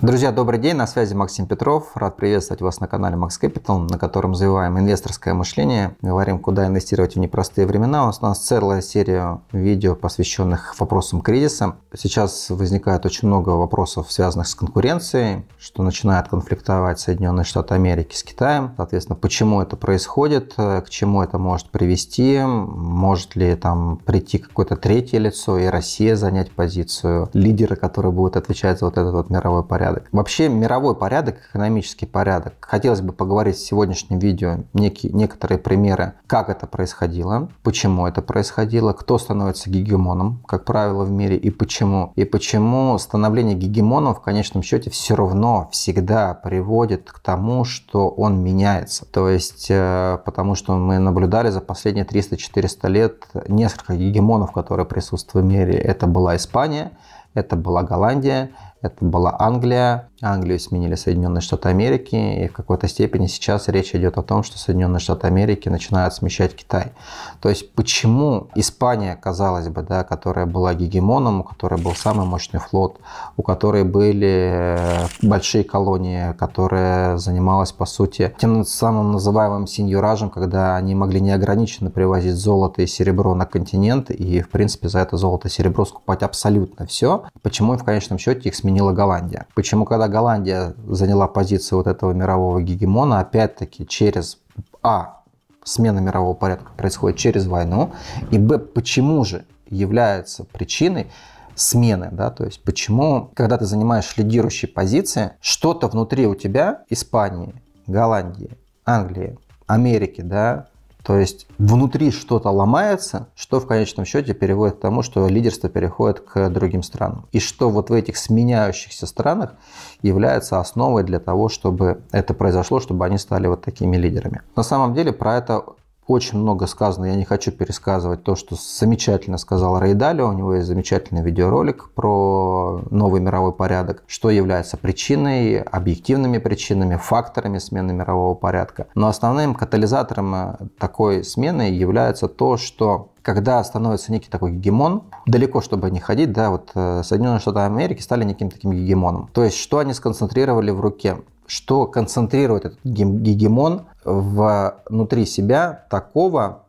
Друзья, добрый день, на связи Максим Петров. Рад приветствовать вас на канале Max Capital, на котором развиваем инвесторское мышление, говорим, куда инвестировать в непростые времена. У нас целая серия видео, посвященных вопросам кризиса. Сейчас возникает очень много вопросов, связанных с конкуренцией, что начинает конфликтовать Соединенные Штаты Америки с Китаем. Соответственно, почему это происходит, к чему это может привести, может ли там прийти какое-то третье лицо и Россия занять позицию лидера, который будет отвечать за вот этот вот мировой порядок порядок. Вообще мировой порядок, экономический порядок. Хотелось бы поговорить в сегодняшнем видео некие, некоторые примеры, как это происходило, почему это происходило, кто становится гегемоном, как правило, в мире и почему. И почему становление гегемоном в конечном счете все равно всегда приводит к тому, что он меняется. То есть, э, потому что мы наблюдали за последние 300-400 лет несколько гегемонов, которые присутствуют в мире. Это была Испания, это была Голландия, это была Англия. Англию сменили Соединенные Штаты Америки. И в какой-то степени сейчас речь идет о том, что Соединенные Штаты Америки начинают смещать Китай. То есть почему Испания, казалось бы, да, которая была гегемоном, у которой был самый мощный флот, у которой были э, большие колонии, которая занималась, по сути, тем самым называемым сеньоражем, когда они могли неограниченно привозить золото и серебро на континент и, в принципе, за это золото и серебро скупать абсолютно все. Почему в конечном счете их сменили сменила Голландия. Почему, когда Голландия заняла позицию вот этого мирового гегемона, опять-таки через А, смена мирового порядка происходит через войну, и Б, почему же является причиной смены, да, то есть почему, когда ты занимаешь лидирующие позиции, что-то внутри у тебя, Испании, Голландии, Англии, Америки, да, то есть внутри что-то ломается, что в конечном счете переводит к тому, что лидерство переходит к другим странам. И что вот в этих сменяющихся странах является основой для того, чтобы это произошло, чтобы они стали вот такими лидерами. На самом деле про это очень много сказано, я не хочу пересказывать то, что замечательно сказал Рейдали. У него есть замечательный видеоролик про новый мировой порядок, что является причиной, объективными причинами, факторами смены мирового порядка. Но основным катализатором э, такой смены является то, что когда становится некий такой гегемон, далеко чтобы не ходить, да, вот э, Соединенные Штаты Америки стали неким таким гегемоном. То есть, что они сконцентрировали в руке? что концентрирует этот гегемон внутри себя такого,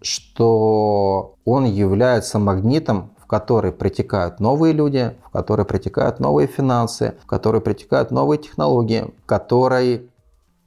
что он является магнитом, в который притекают новые люди, в который притекают новые финансы, в который притекают новые технологии, в который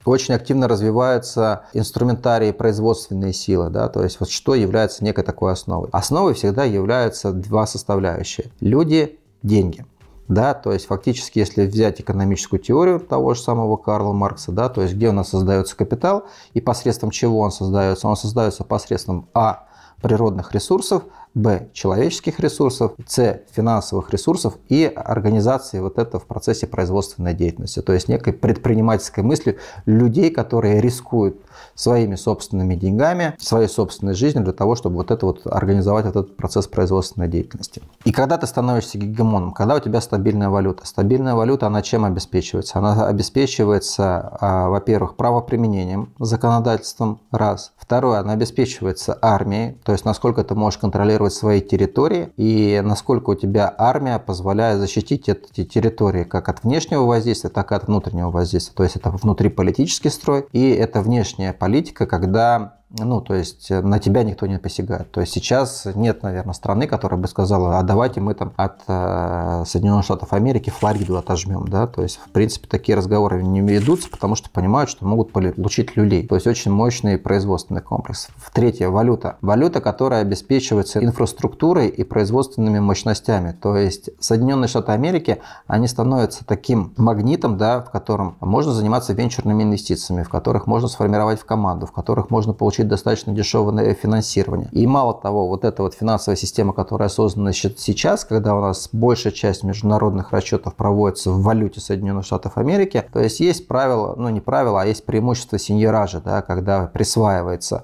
очень активно развиваются инструментарии производственные силы, да, то есть вот что является некой такой основой. Основой всегда являются два составляющие – люди, деньги. Да, то есть фактически, если взять экономическую теорию того же самого Карла Маркса, да, то есть где у нас создается капитал и посредством чего он создается? Он создается посредством А природных ресурсов, б. человеческих ресурсов, с. финансовых ресурсов и организации вот это в процессе производственной деятельности, то есть некой предпринимательской мыслью людей, которые рискуют своими собственными деньгами, своей собственной жизнью для того, чтобы вот это вот организовать вот этот процесс производственной деятельности. И когда ты становишься гегемоном, когда у тебя стабильная валюта, стабильная валюта, она чем обеспечивается? Она обеспечивается, а, во-первых, правоприменением, законодательством, раз. Второе, она обеспечивается армией, то есть насколько ты можешь контролировать контролировать свои территории и насколько у тебя армия позволяет защитить эти территории как от внешнего воздействия, так и от внутреннего воздействия. То есть это внутриполитический строй и это внешняя политика, когда ну, то есть э, на тебя никто не посягает. То есть сейчас нет, наверное, страны, которая бы сказала, а давайте мы там от э, Соединенных Штатов Америки Флориду отожмем, да, то есть, в принципе, такие разговоры не ведутся, потому что понимают, что могут получить люлей. То есть очень мощный производственный комплекс. В-третье, валюта. Валюта, которая обеспечивается инфраструктурой и производственными мощностями. То есть Соединенные Штаты Америки, они становятся таким магнитом, да, в котором можно заниматься венчурными инвестициями, в которых можно сформировать в команду, в которых можно получить получить достаточно дешевое э, финансирование. И мало того, вот эта вот финансовая система, которая создана сейчас, когда у нас большая часть международных расчетов проводится в валюте Соединенных Штатов Америки, то есть есть правило, ну не правило, а есть преимущество сеньоража, да, когда присваивается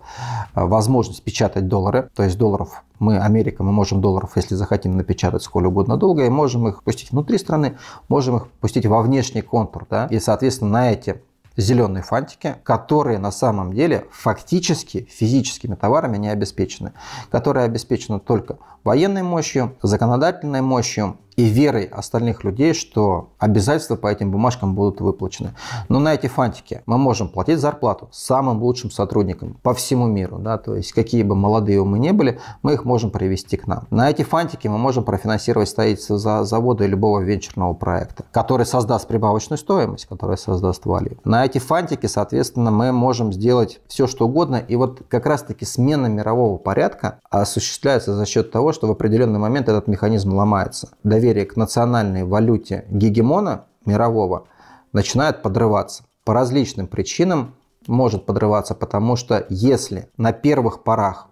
э, возможность печатать доллары, то есть долларов мы, Америка, мы можем долларов, если захотим, напечатать сколько угодно долго, и можем их пустить внутри страны, можем их пустить во внешний контур, да, и, соответственно, на эти зеленые фантики, которые на самом деле фактически физическими товарами не обеспечены, которые обеспечены только военной мощью, законодательной мощью, и верой остальных людей, что обязательства по этим бумажкам будут выплачены. Но на эти фантики мы можем платить зарплату самым лучшим сотрудникам по всему миру. Да? То есть какие бы молодые мы ни были, мы их можем привести к нам. На эти фантики мы можем профинансировать строительство за завода любого венчурного проекта, который создаст прибавочную стоимость, который создаст валю. На эти фантики, соответственно, мы можем сделать все, что угодно. И вот как раз-таки смена мирового порядка осуществляется за счет того, что в определенный момент этот механизм ломается. Доверие доверие к национальной валюте гегемона мирового начинает подрываться. По различным причинам может подрываться, потому что если на первых порах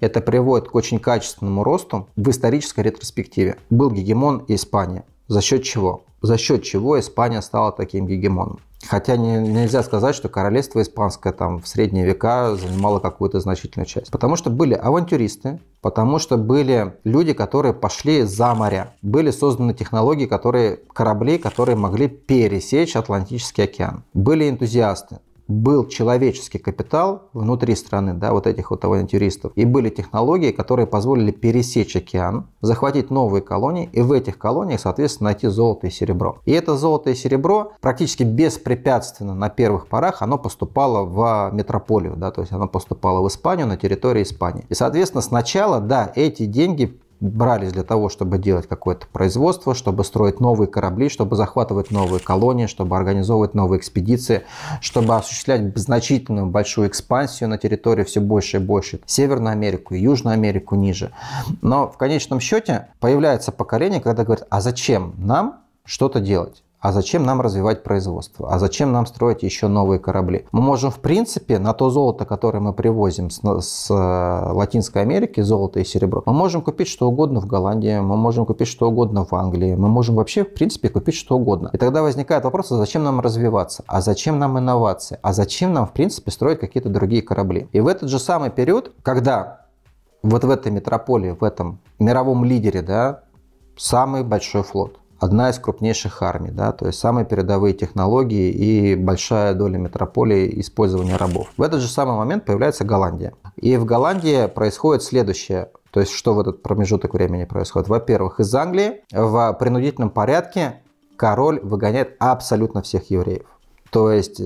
это приводит к очень качественному росту в исторической ретроспективе. Был гегемон Испания. За счет чего? За счет чего Испания стала таким гегемоном? Хотя не, нельзя сказать, что королевство испанское там в средние века занимало какую-то значительную часть. Потому что были авантюристы, потому что были люди, которые пошли за моря. Были созданы технологии, которые, корабли, которые могли пересечь Атлантический океан. Были энтузиасты, был человеческий капитал внутри страны, да, вот этих вот авантюристов, и были технологии, которые позволили пересечь океан, захватить новые колонии, и в этих колониях, соответственно, найти золото и серебро. И это золото и серебро практически беспрепятственно на первых порах оно поступало в метрополию, да, то есть оно поступало в Испанию, на территории Испании. И, соответственно, сначала, да, эти деньги брались для того, чтобы делать какое-то производство, чтобы строить новые корабли, чтобы захватывать новые колонии, чтобы организовывать новые экспедиции, чтобы осуществлять значительную большую экспансию на территории все больше и больше, Северную Америку и Южную Америку ниже. Но в конечном счете появляется поколение, когда говорит, а зачем нам что-то делать? А зачем нам развивать производство? А зачем нам строить еще новые корабли? Мы можем, в принципе, на то золото, которое мы привозим с, с э, Латинской Америки, золото и серебро, мы можем купить что угодно в Голландии, мы можем купить что угодно в Англии, мы можем вообще, в принципе, купить что угодно. И тогда возникает вопрос, а зачем нам развиваться? А зачем нам инновации? А зачем нам, в принципе, строить какие-то другие корабли? И в этот же самый период, когда вот в этой метрополии, в этом мировом лидере, да, самый большой флот, одна из крупнейших армий, да, то есть самые передовые технологии и большая доля метрополии использования рабов. В этот же самый момент появляется Голландия. И в Голландии происходит следующее. То есть, что в этот промежуток времени происходит? Во-первых, из Англии в принудительном порядке король выгоняет абсолютно всех евреев. То есть,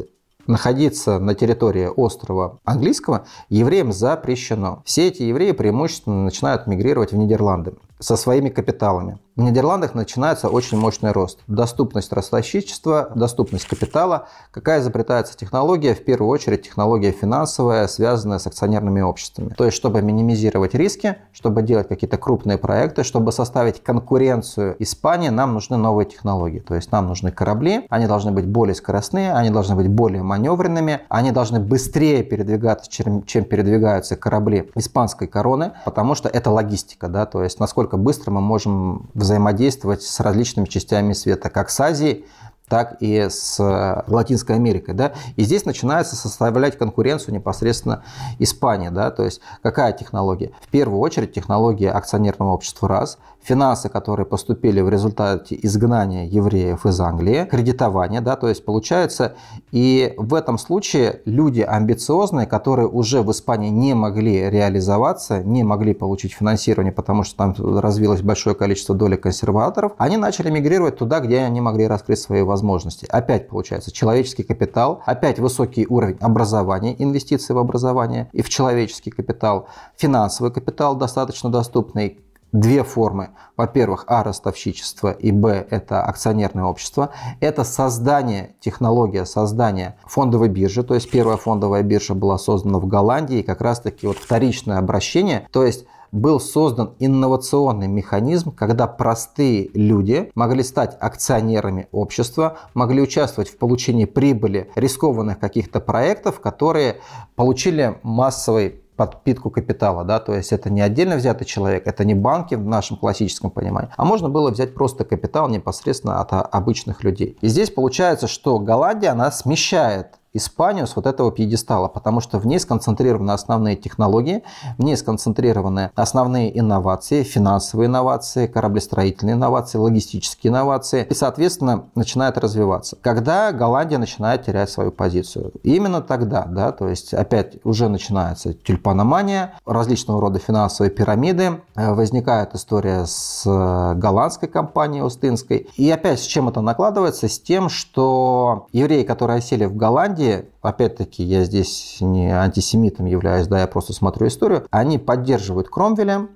находиться на территории острова английского евреям запрещено. Все эти евреи преимущественно начинают мигрировать в Нидерланды со своими капиталами. В Нидерландах начинается очень мощный рост. Доступность ростовщичества, доступность капитала, какая изобретается технология, в первую очередь технология финансовая, связанная с акционерными обществами. То есть, чтобы минимизировать риски, чтобы делать какие-то крупные проекты, чтобы составить конкуренцию Испании, нам нужны новые технологии. То есть, нам нужны корабли, они должны быть более скоростные, они должны быть более маневренными, они должны быстрее передвигаться, чем, чем передвигаются корабли испанской короны, потому что это логистика, да, то есть, насколько насколько быстро мы можем взаимодействовать с различными частями света, как с Азией, так и с э, Латинской Америкой. Да? И здесь начинается составлять конкуренцию непосредственно Испания. Да? То есть какая технология? В первую очередь технология акционерного общества раз, финансы, которые поступили в результате изгнания евреев из Англии, кредитование, да, то есть получается, и в этом случае люди амбициозные, которые уже в Испании не могли реализоваться, не могли получить финансирование, потому что там развилось большое количество долей консерваторов, они начали мигрировать туда, где они могли раскрыть свои возможности возможностей. Опять получается человеческий капитал, опять высокий уровень образования, инвестиции в образование и в человеческий капитал, финансовый капитал достаточно доступный, две формы. Во-первых, А – ростовщичество, и Б – это акционерное общество. Это создание, технология создания фондовой биржи. То есть первая фондовая биржа была создана в Голландии, и как раз-таки вот вторичное обращение, то есть был создан инновационный механизм, когда простые люди могли стать акционерами общества, могли участвовать в получении прибыли рискованных каких-то проектов, которые получили массовый подпитку капитала, да, то есть это не отдельно взятый человек, это не банки в нашем классическом понимании, а можно было взять просто капитал непосредственно от обычных людей. И здесь получается, что Голландия, она смещает Испанию с вот этого пьедестала, потому что в ней сконцентрированы основные технологии, в ней сконцентрированы основные инновации, финансовые инновации, кораблестроительные инновации, логистические инновации, и, соответственно, начинает развиваться. Когда Голландия начинает терять свою позицию? Именно тогда, да, то есть опять уже начинается тюльпаномания, различного рода финансовые пирамиды, э, возникает история с э, голландской компанией Остинской, и опять с чем это накладывается? С тем, что евреи, которые осели в Голландии, Западе, опять-таки, я здесь не антисемитом являюсь, да, я просто смотрю историю, они поддерживают Кромвеля,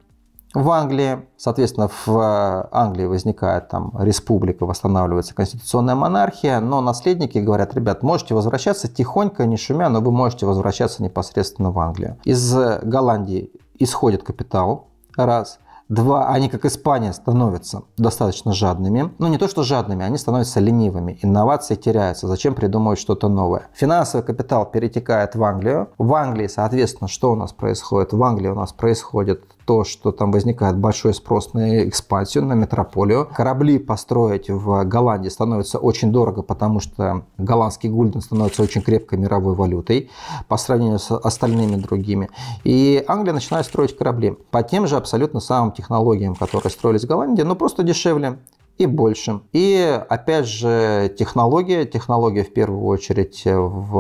в Англии. Соответственно, в э, Англии возникает там республика, восстанавливается конституционная монархия, но наследники говорят, ребят, можете возвращаться тихонько, не шумя, но вы можете возвращаться непосредственно в Англию. Из Голландии исходит капитал, раз. Два, они, как Испания, становятся достаточно жадными. Ну, не то, что жадными, они становятся ленивыми. Инновации теряются. Зачем придумывать что-то новое? Финансовый капитал перетекает в Англию. В Англии, соответственно, что у нас происходит? В Англии у нас происходит то, что там возникает большой спрос на экспансию, на метрополию. Корабли построить в Голландии становится очень дорого, потому что голландский гульден становится очень крепкой мировой валютой по сравнению с остальными другими. И Англия начинает строить корабли по тем же абсолютно самым технологиям, которые строились в Голландии, но просто дешевле и большим. И опять же технология, технология в первую очередь в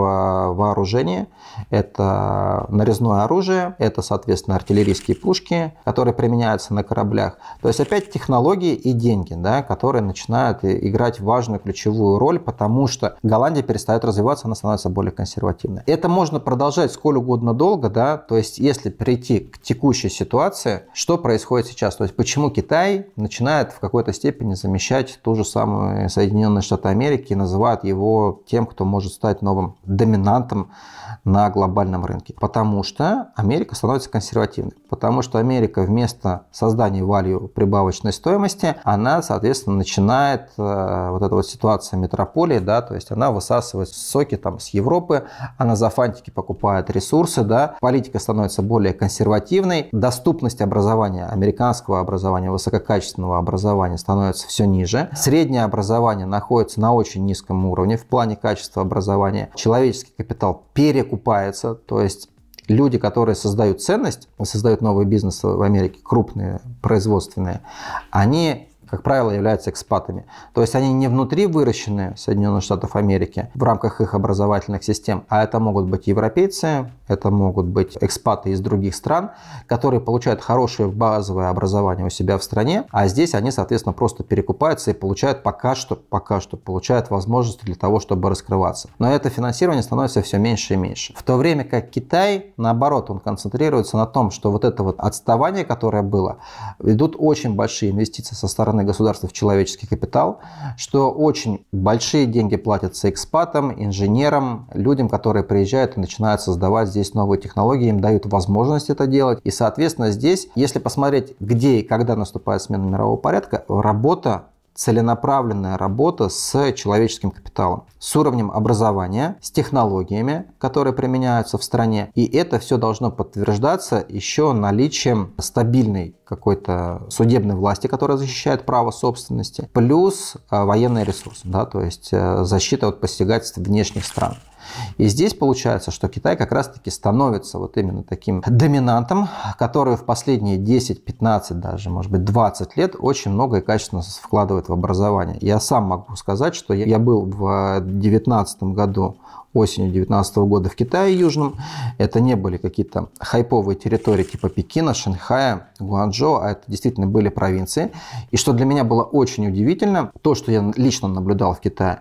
вооружении. Это нарезное оружие, это, соответственно, артиллерийские пушки, которые применяются на кораблях. То есть опять технологии и деньги, да, которые начинают играть важную ключевую роль, потому что Голландия перестает развиваться, она становится более консервативной. Это можно продолжать сколь угодно долго, да, то есть если прийти к текущей ситуации, что происходит сейчас, то есть почему Китай начинает в какой-то степени заниматься замещать то же самое Соединенные Штаты Америки и называют его тем, кто может стать новым доминантом на глобальном рынке. Потому что Америка становится консервативной. Потому что Америка вместо создания валью прибавочной стоимости, она, соответственно, начинает э, вот эта вот ситуация метрополии, да, то есть она высасывает соки там с Европы, она за фантики покупает ресурсы, да, политика становится более консервативной, доступность образования, американского образования, высококачественного образования становится все все ниже. Среднее образование находится на очень низком уровне в плане качества образования. Человеческий капитал перекупается, то есть люди, которые создают ценность, создают новые бизнесы в Америке, крупные, производственные, они как правило, являются экспатами. То есть они не внутри выращены Соединенных Штатов Америки в рамках их образовательных систем, а это могут быть европейцы, это могут быть экспаты из других стран, которые получают хорошее базовое образование у себя в стране, а здесь они, соответственно, просто перекупаются и получают пока что, пока что получают возможность для того, чтобы раскрываться. Но это финансирование становится все меньше и меньше. В то время как Китай, наоборот, он концентрируется на том, что вот это вот отставание, которое было, идут очень большие инвестиции со стороны вложенный государством в человеческий капитал, что очень большие деньги платятся экспатам, инженерам, людям, которые приезжают и начинают создавать здесь новые технологии, им дают возможность это делать. И, соответственно, здесь, если посмотреть, где и когда наступает смена мирового порядка, работа целенаправленная работа с человеческим капиталом, с уровнем образования, с технологиями, которые применяются в стране. И это все должно подтверждаться еще наличием стабильной какой-то судебной власти, которая защищает право собственности, плюс э, военные ресурсы, да, то есть э, защита от посягательств внешних стран. И здесь получается, что Китай как раз-таки становится вот именно таким доминантом, который в последние 10, 15, даже, может быть, 20 лет очень много и качественно вкладывает в образование. Я сам могу сказать, что я был в 2019 году осенью 2019 года в Китае Южном. Это не были какие-то хайповые территории типа Пекина, Шанхая, Гуанчжоу, а это действительно были провинции. И что для меня было очень удивительно, то, что я лично наблюдал в Китае,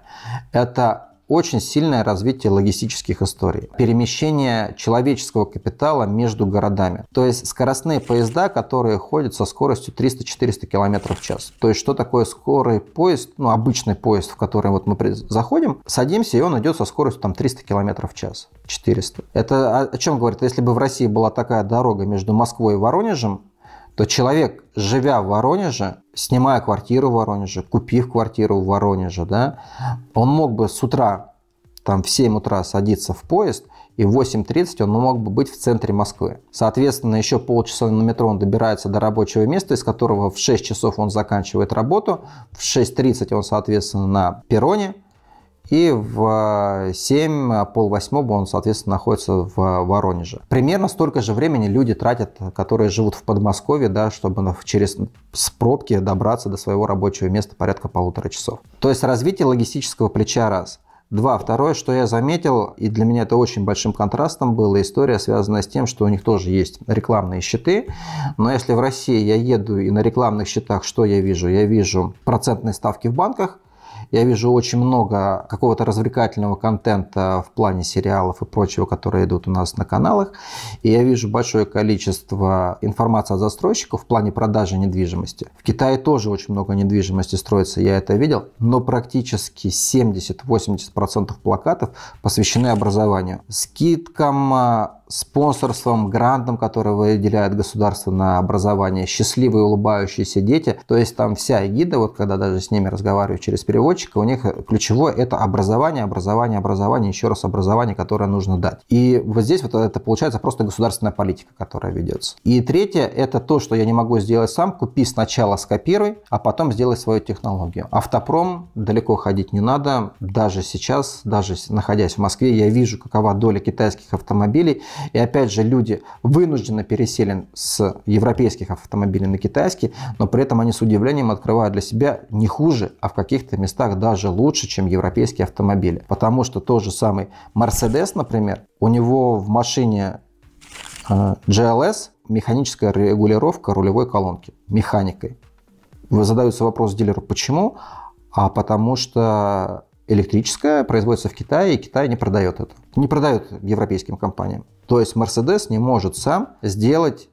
это очень сильное развитие логистических историй, перемещение человеческого капитала между городами. То есть скоростные поезда, которые ходят со скоростью 300-400 км в час. То есть что такое скорый поезд, ну обычный поезд, в который вот мы заходим, садимся и он идет со скоростью там 300 км в час, 400. Это о чем говорит? Если бы в России была такая дорога между Москвой и Воронежем, то человек, живя в Воронеже, снимая квартиру в Воронеже, купив квартиру в Воронеже, да, он мог бы с утра, там в 7 утра садиться в поезд, и в 8.30 он ну, мог бы быть в центре Москвы. Соответственно, еще полчаса на метро он добирается до рабочего места, из которого в 6 часов он заканчивает работу, в 6.30 он, соответственно, на перроне – и в 7, э, а восьмого он, соответственно, находится в э, Воронеже. Примерно столько же времени люди тратят, которые живут в Подмосковье, да, чтобы через с пробки добраться до своего рабочего места порядка полутора часов. То есть развитие логистического плеча раз – Два. Второе, что я заметил, и для меня это очень большим контрастом была история, связанная с тем, что у них тоже есть рекламные щиты. Но если в России я еду и на рекламных счетах, что я вижу? Я вижу процентные ставки в банках, я вижу очень много какого-то развлекательного контента в плане сериалов и прочего, которые идут у нас на каналах. И я вижу большое количество информации от застройщиков в плане продажи недвижимости. В Китае тоже очень много недвижимости строится, я это видел, но практически 70-80% плакатов посвящены образованию. Скидкам, а, спонсорством, грантом, который выделяет государство на образование, счастливые улыбающиеся дети. То есть там вся эгида, вот когда даже с ними разговариваю через переводчика, у них ключевое это образование, образование, образование, еще раз образование, которое нужно дать. И вот здесь вот это получается просто государственная политика, которая ведется. И третье, это то, что я не могу сделать сам, купи сначала, скопируй, а потом сделай свою технологию. Автопром далеко ходить не надо, даже сейчас, даже находясь в Москве, я вижу, какова доля китайских автомобилей, и опять же, люди вынужденно переселены с европейских автомобилей на китайские, но при этом они с удивлением открывают для себя не хуже, а в каких-то местах даже лучше, чем европейские автомобили. Потому что тот же самый Mercedes, например, у него в машине э, GLS механическая регулировка рулевой колонки механикой. Вы задаются вопрос дилеру, почему? А потому что электрическая производится в Китае, и Китай не продает это. Не продает европейским компаниям. То есть Mercedes не может сам сделать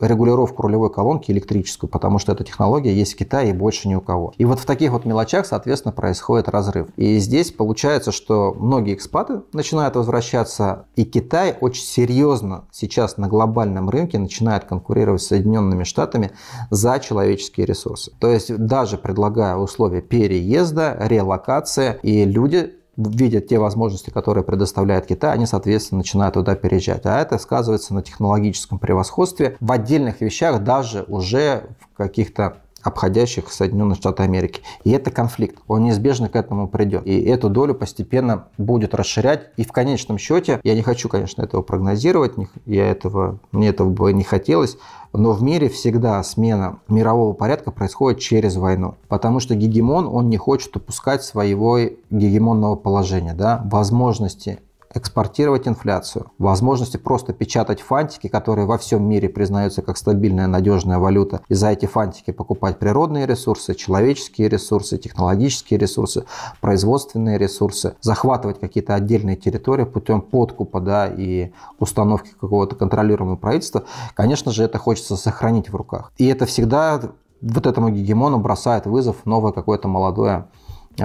регулировку рулевой колонки электрическую, потому что эта технология есть в Китае и больше ни у кого. И вот в таких вот мелочах, соответственно, происходит разрыв. И здесь получается, что многие экспаты начинают возвращаться, и Китай очень серьезно сейчас на глобальном рынке начинает конкурировать с Соединенными Штатами за человеческие ресурсы. То есть даже предлагая условия переезда, релокации, и люди видят те возможности, которые предоставляет Китай, они, соответственно, начинают туда переезжать. А это сказывается на технологическом превосходстве в отдельных вещах, даже уже в каких-то обходящих Соединенные Штаты Америки. И это конфликт, он неизбежно к этому придет. И эту долю постепенно будет расширять. И в конечном счете, я не хочу, конечно, этого прогнозировать, я этого, мне этого бы не хотелось, но в мире всегда смена мирового порядка происходит через войну. Потому что гегемон, он не хочет упускать своего гегемонного положения, да, возможности экспортировать инфляцию, возможности просто печатать фантики, которые во всем мире признаются как стабильная надежная валюта, и за эти фантики покупать природные ресурсы, человеческие ресурсы, технологические ресурсы, производственные ресурсы, захватывать какие-то отдельные территории путем подкупа да, и установки какого-то контролируемого правительства, конечно же, это хочется сохранить в руках. И это всегда вот этому гегемону бросает вызов новое какое-то молодое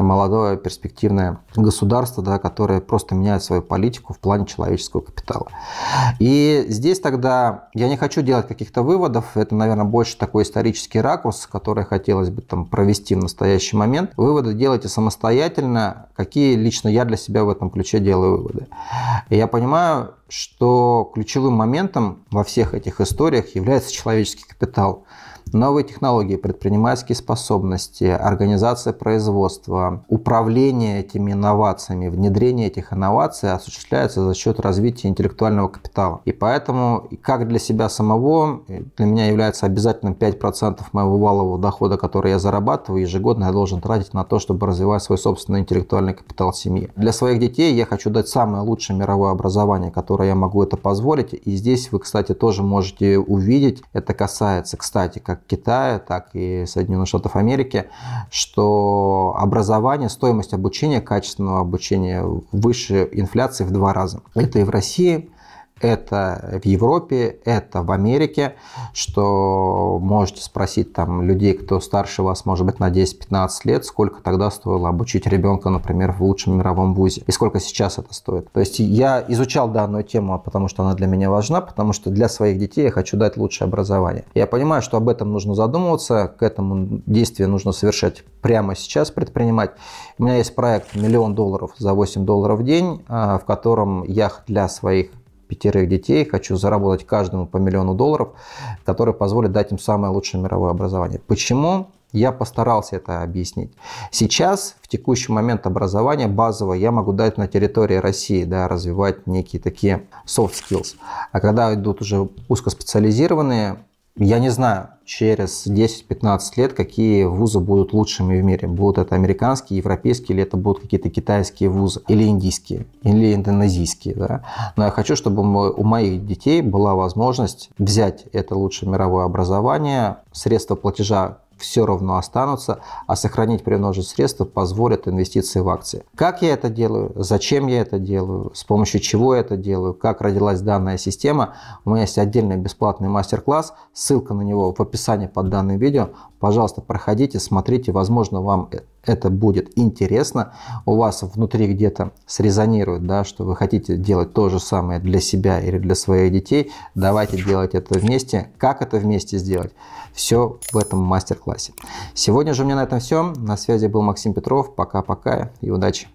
молодое перспективное государство, да, которое просто меняет свою политику в плане человеческого капитала. И здесь тогда я не хочу делать каких-то выводов, это, наверное, больше такой исторический ракурс, который хотелось бы там провести в настоящий момент. Выводы делайте самостоятельно, какие лично я для себя в этом ключе делаю выводы. И я понимаю, что ключевым моментом во всех этих историях является человеческий капитал. Новые технологии, предпринимательские способности, организация производства, управление этими инновациями, внедрение этих инноваций осуществляется за счет развития интеллектуального капитала. И поэтому, как для себя самого, для меня является обязательным 5% моего валового дохода, который я зарабатываю, ежегодно я должен тратить на то, чтобы развивать свой собственный интеллектуальный капитал семьи. Для своих детей я хочу дать самое лучшее мировое образование, которое я могу это позволить. И здесь вы, кстати, тоже можете увидеть. Это касается, кстати, как Китая, так и Соединенных Штатов Америки, что образование, стоимость обучения, качественного обучения выше инфляции в два раза. Это и в России, это в Европе, это в Америке, что можете спросить там людей, кто старше вас, может быть, на 10-15 лет, сколько тогда стоило обучить ребенка, например, в лучшем мировом вузе, и сколько сейчас это стоит. То есть я изучал данную тему, а потому что она для меня важна, потому что для своих детей я хочу дать лучшее образование. Я понимаю, что об этом нужно задумываться, к этому действию нужно совершать прямо сейчас, предпринимать. У меня есть проект «Миллион долларов за 8 долларов в день», а, в котором я для своих пятерых детей, хочу заработать каждому по миллиону долларов, которые позволят дать им самое лучшее мировое образование. Почему? Я постарался это объяснить. Сейчас, в текущий момент образования базовое, я могу дать на территории России, да, развивать некие такие soft skills. А когда идут уже узкоспециализированные я не знаю, через 10-15 лет какие вузы будут лучшими в мире. Будут это американские, европейские, или это будут какие-то китайские вузы, или индийские, или индонезийские. Да? Но я хочу, чтобы у моих детей была возможность взять это лучшее мировое образование, средства платежа все равно останутся, а сохранить приумножить средства позволят инвестиции в акции. Как я это делаю, зачем я это делаю, с помощью чего я это делаю, как родилась данная система, у меня есть отдельный бесплатный мастер-класс, ссылка на него в описании под данным видео. Пожалуйста, проходите, смотрите, возможно, вам это будет интересно, у вас внутри где-то срезонирует, да, что вы хотите делать то же самое для себя или для своих детей, давайте делать это вместе. Как это вместе сделать? Все в этом мастер-классе. Сегодня же у меня на этом все. На связи был Максим Петров. Пока-пока и удачи!